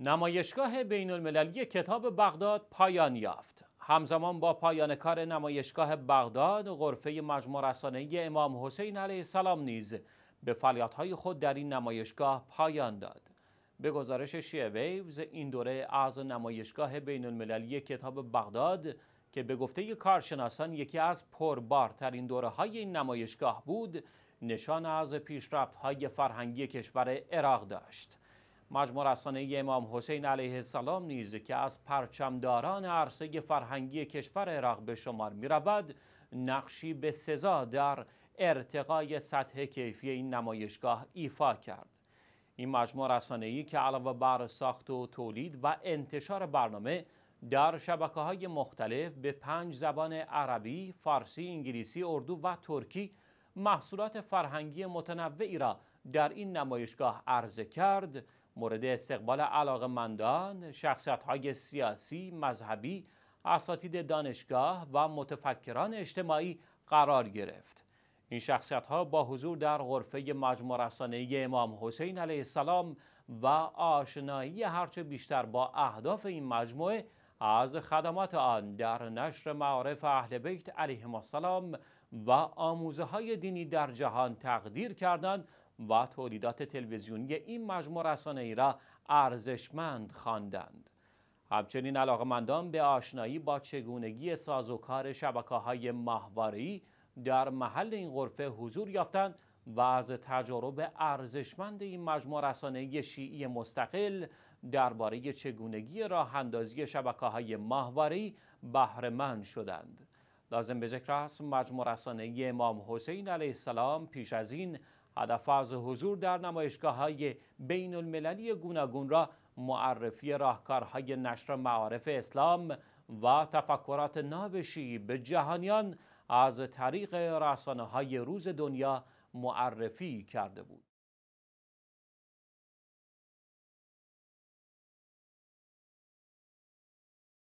نمایشگاه بین المللی کتاب بغداد پایان یافت. همزمان با پایان کار نمایشگاه بغداد غرفه مجموع رسانه امام حسین علیه السلام نیز به فعالیت‌های خود در این نمایشگاه پایان داد. به گزارش شیعه ویوز این دوره از نمایشگاه بین المللی کتاب بغداد که به گفته کارشناسان یکی از پربارترین دوره های این نمایشگاه بود نشان از پیشرفت های فرهنگی کشور عراق داشت. مجموع رسانه امام حسین علیه السلام نیز که از پرچمداران عرصه فرهنگی کشور عراق به شمار می رود نقشی به سزا در ارتقای سطح کیفی این نمایشگاه ایفا کرد این مجموع ای که علاوه بر ساخت و تولید و انتشار برنامه در شبکه های مختلف به پنج زبان عربی، فارسی، انگلیسی، اردو و ترکی محصولات فرهنگی متنوعی را در این نمایشگاه عرضه کرد مورد استقبال شخصیت های سیاسی، مذهبی، اساتید دانشگاه و متفکران اجتماعی قرار گرفت. این شخصیت ها با حضور در غرفه مجموع رسانه امام حسین علیه السلام و آشنایی هرچه بیشتر با اهداف این مجموعه از خدمات آن در نشر معارف اهل بیت علیهم السلام و آموزه های دینی در جهان تقدیر کردند و تولیدات تلویزیونی این مجموع رسانه ای را ارزشمند خواندند. همچنین علاقمندان به آشنایی با چگونگی کار شبکه های محوری در محل این غرفه حضور یافتند و از تجارب ارزشمند این مجموع رسانه شیعی مستقل درباره چگونگی راه اندازی شبکه های محوری بهرهمند شدند. لازم به ذکر است مجموع رسانه امام حسین علیه السلام پیش از این هدف از حضور در نمایشگاه های بین المللی گوناگون را معرفی راهکارهای نشر معارف اسلام و تفکرات نابشی به جهانیان از طریق رسانه های روز دنیا معرفی کرده بود.